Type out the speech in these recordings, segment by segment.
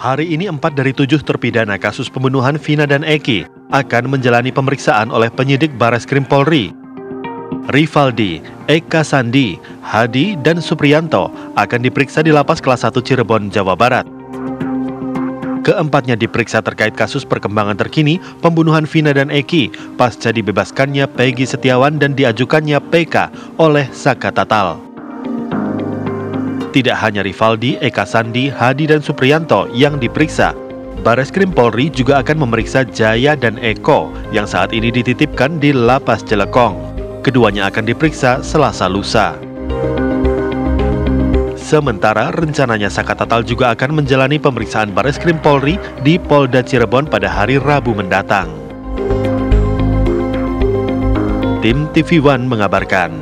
Hari ini empat dari tujuh terpidana kasus pembunuhan Vina dan Eki akan menjalani pemeriksaan oleh penyidik Bares Krim Polri. Rivaldi, Eka Sandi, Hadi, dan Supriyanto akan diperiksa di Lapas Kelas 1 Cirebon, Jawa Barat. Keempatnya diperiksa terkait kasus perkembangan terkini pembunuhan Vina dan Eki pasca dibebaskannya Peggy Setiawan dan diajukannya PK oleh Saka Tatal. Tidak hanya Rivaldi, Eka Sandi, Hadi, dan Supriyanto yang diperiksa, Bareskrim Polri juga akan memeriksa Jaya dan Eko yang saat ini dititipkan di Lapas Jelekong. Keduanya akan diperiksa selasa lusa. Sementara rencananya Saka Tatal juga akan menjalani pemeriksaan Bareskrim Polri di Polda Cirebon pada hari Rabu mendatang. Tim TV One mengabarkan.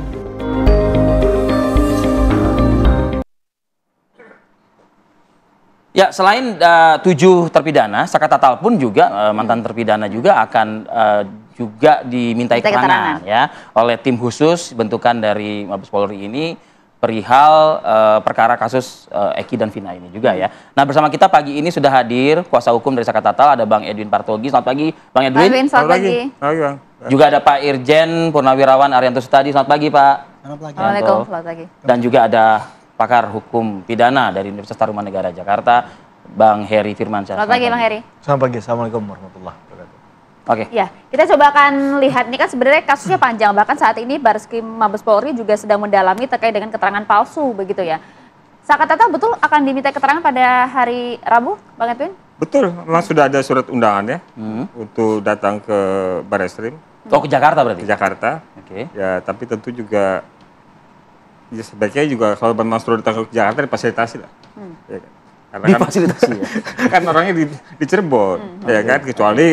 Ya, selain uh, tujuh terpidana, saka Tatal pun juga uh, mantan terpidana juga akan uh, juga dimintai Minta keterangan ya oleh tim khusus bentukan dari Mabes Polri ini perihal uh, perkara kasus uh, Eki dan Vina ini juga ya. Nah, bersama kita pagi ini sudah hadir kuasa hukum dari saka Tatal ada Bang Edwin Partogi. Selamat pagi, Bang Edwin. Edwin selamat, selamat pagi. pagi. Juga ada Pak Irjen Purnawirawan Arianto Sutadi. Selamat pagi, Pak. Selamat pagi. Selamat pagi. Dan juga ada pakar hukum pidana dari Universitas Tarumanegara Jakarta, Bang Heri Firmansyah. Selamat pagi Bang Heri. Selamat pagi. Assalamualaikum warahmatullahi wabarakatuh. Oke. Okay. Ya, kita coba akan lihat ini kan sebenarnya kasusnya panjang bahkan saat ini Krim Mabes Polri juga sedang mendalami terkait dengan keterangan palsu begitu ya. Saka Tata betul akan diminta keterangan pada hari Rabu, Bang Edwin? Betul, memang sudah ada surat ya, hmm. untuk datang ke Krim. Oh ke Jakarta berarti? Ke Jakarta. Oke. Okay. Ya, tapi tentu juga ya sebaiknya juga kalau Bambang Suro ditaruh ke Jakarta difasilitasi lah. Hmm. Ya, Karena kan difasilitasi kan, ya? kan orangnya di, di Cirebon, hmm. ya okay. kan? Kecuali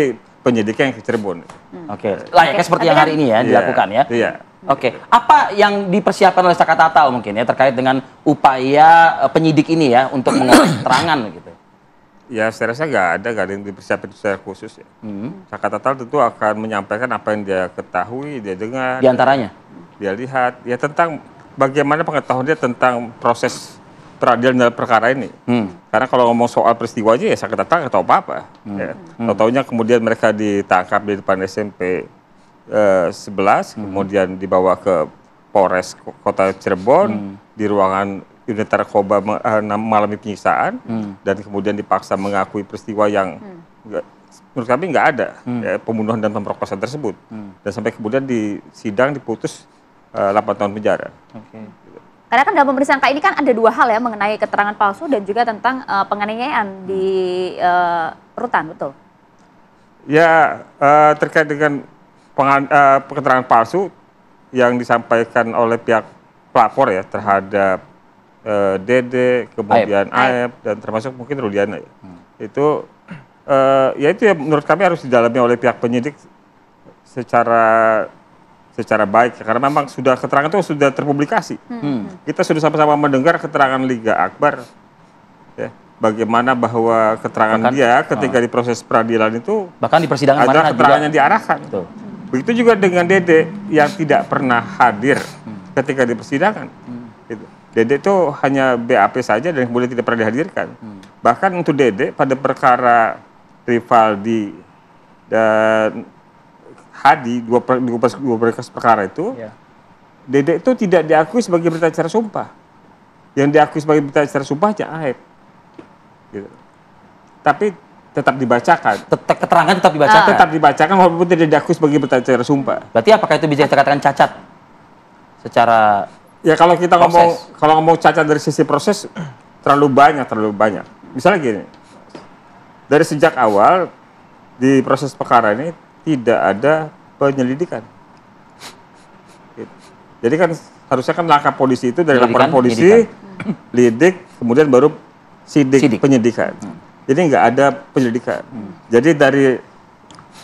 penyidiknya yang ke Cirebon. Hmm. Oke, okay. layaknya seperti kan yang hari ini ya yeah. dilakukan ya? Iya. Oke, okay. apa yang dipersiapkan oleh Saka Tatal mungkin ya terkait dengan upaya eh, penyidik ini ya untuk mengolah keterangan gitu? Ya, saya rasa nggak ada, nggak ada yang dipersiapkan secara khusus ya. Hmm. Saka Tatal tentu akan menyampaikan apa yang dia ketahui, dia dengar. Di antaranya? Dia lihat, ya tentang bagaimana pengetahuannya tentang proses peradilan dalam perkara ini. Hmm. Karena kalau ngomong soal peristiwa aja ya saya datang atau apa-apa. Hmm. Ya. Hmm. Tahu kemudian mereka ditangkap di depan SMP eh, 11, hmm. kemudian dibawa ke Polres Kota Cirebon hmm. di ruangan unit narkoba eh, mengalami penyiksaan hmm. dan kemudian dipaksa mengakui peristiwa yang hmm. menurut kami nggak ada hmm. ya, pembunuhan dan pemerkosaan tersebut. Hmm. Dan sampai kemudian di sidang diputus 8 eh, tahun penjara. Okay. Karena kan dalam pemeriksaan kali ini kan ada dua hal ya mengenai keterangan palsu dan juga tentang uh, penganiayaan di uh, rutan, betul? Ya uh, terkait dengan pengan, uh, keterangan palsu yang disampaikan oleh pihak pelapor ya terhadap uh, Dede, kemudian Aep, dan termasuk mungkin Rudiana ya. Hmm. Itu uh, ya itu ya menurut kami harus didalami oleh pihak penyidik secara secara baik karena memang sudah keterangan itu sudah terpublikasi. Hmm. hmm. Kita sudah sama-sama mendengar keterangan Liga Akbar ya bagaimana bahwa keterangan bahkan, dia ketika uh, di proses peradilan itu bahkan di persidangan ada keterangannya juga. diarahkan. itu. Begitu juga dengan Dede yang tidak pernah hadir hmm. ketika di persidangan. Hmm. Gitu. Dede itu hanya BAP saja dan kemudian tidak pernah dihadirkan. Hmm. Bahkan untuk Dede pada perkara Rivaldi dan Hadi dua per, dua, per, dua berkas perkara itu yeah. Dedek itu tidak diakui sebagai berita acara sumpah. Yang diakui sebagai berita acara sumpah Aep Gitu. Tapi tetap dibacakan. Tetap keterangan tetap dibacakan. Ah. Tetap dibacakan walaupun tidak diakui sebagai berita acara sumpah. Berarti apakah itu bisa dikatakan cacat? Secara Ya kalau kita proses. ngomong kalau ngomong cacat dari sisi proses terlalu banyak, terlalu banyak. Misalnya gini. Dari sejak awal di proses perkara ini tidak ada penyelidikan. Jadi kan harusnya kan langkah polisi itu dari laporan polisi, lidik, kemudian baru sidik, sidik. penyidikan. Hmm. Jadi nggak ada penyelidikan. Hmm. Jadi dari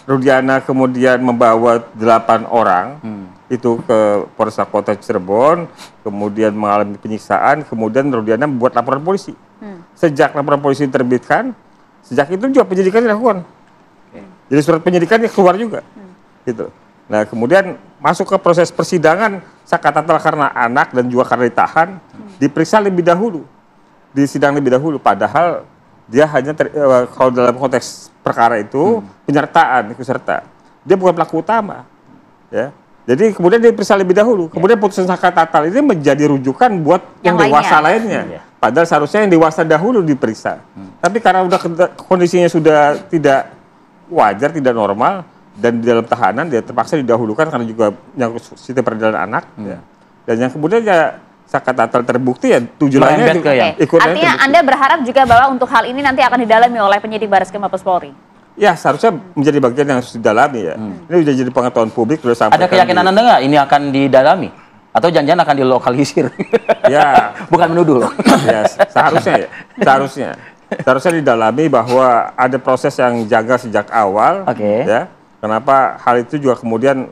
Rudiana kemudian membawa delapan orang hmm. itu ke Polresta Kota Cirebon, kemudian mengalami penyiksaan, kemudian Rudiana membuat laporan polisi. Hmm. Sejak laporan polisi diterbitkan, sejak itu juga penyelidikan dilakukan. Jadi surat penyidikan penyidikannya keluar juga. Hmm. Gitu. Nah, kemudian masuk ke proses persidangan saya katakan karena anak dan juga karena ditahan hmm. diperiksa lebih dahulu. Di sidang lebih dahulu padahal dia hanya ter, eh, kalau dalam konteks perkara itu hmm. penyertaan ikut serta. Dia bukan pelaku utama. Ya. Jadi kemudian dia diperiksa lebih dahulu. Ya. Kemudian putusan saka tatal ini menjadi rujukan buat yang, yang dewasa lainnya. lainnya. Ya. Padahal seharusnya yang dewasa dahulu diperiksa. Hmm. Tapi karena udah kondisinya sudah tidak wajar tidak normal dan di dalam tahanan dia terpaksa didahulukan karena juga nyangkut sistem peradilan anak hmm. ya. dan yang kemudian ya sakatatal terbukti ya tujuannya juga ya. Ikut Artinya terbukti. Anda berharap juga bahwa untuk hal ini nanti akan didalami oleh penyidik Baris Krim Mabes Polri. Ya, seharusnya menjadi bagian yang harus didalami ya. Hmm. Ini sudah jadi pengetahuan publik sudah sampai. Ada keyakinan Anda nggak ini akan didalami? Atau janjian akan dilokalisir? Ya. Bukan menuduh loh. Ya, seharusnya ya. Seharusnya seharusnya didalami bahwa ada proses yang jaga sejak awal. Oke. Okay. Ya. Kenapa hal itu juga kemudian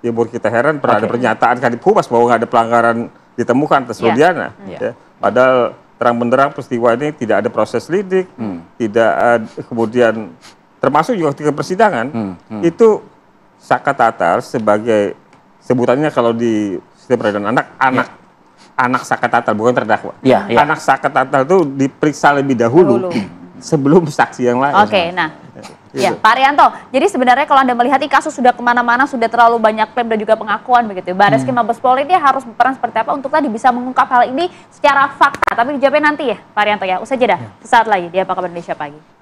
ya kita heran pernah okay. ada pernyataan Kadip Humas bahwa nggak ada pelanggaran ditemukan atas Rudiana. Yeah. Ya. Padahal terang benderang peristiwa ini tidak ada proses lidik, hmm. tidak ada, kemudian termasuk juga ketika persidangan hmm. Hmm. itu Saka Tatar sebagai sebutannya kalau di setiap peradilan anak anak anak sakit tatal bukan terdakwa. Ya, ya. Anak sakit tatal itu diperiksa lebih dahulu, dahulu. sebelum saksi yang lain. Oke, okay, nah. Ya, Pak Arianto, jadi sebenarnya kalau Anda melihat ini kasus sudah kemana-mana, sudah terlalu banyak klaim dan juga pengakuan begitu. Baris hmm. Mabes Polri ini harus berperan seperti apa untuk tadi bisa mengungkap hal ini secara fakta. Tapi dijawabnya nanti ya, Pak Arianto ya. Usai jeda, ya. sesaat lagi di Apa Kabar Indonesia Pagi.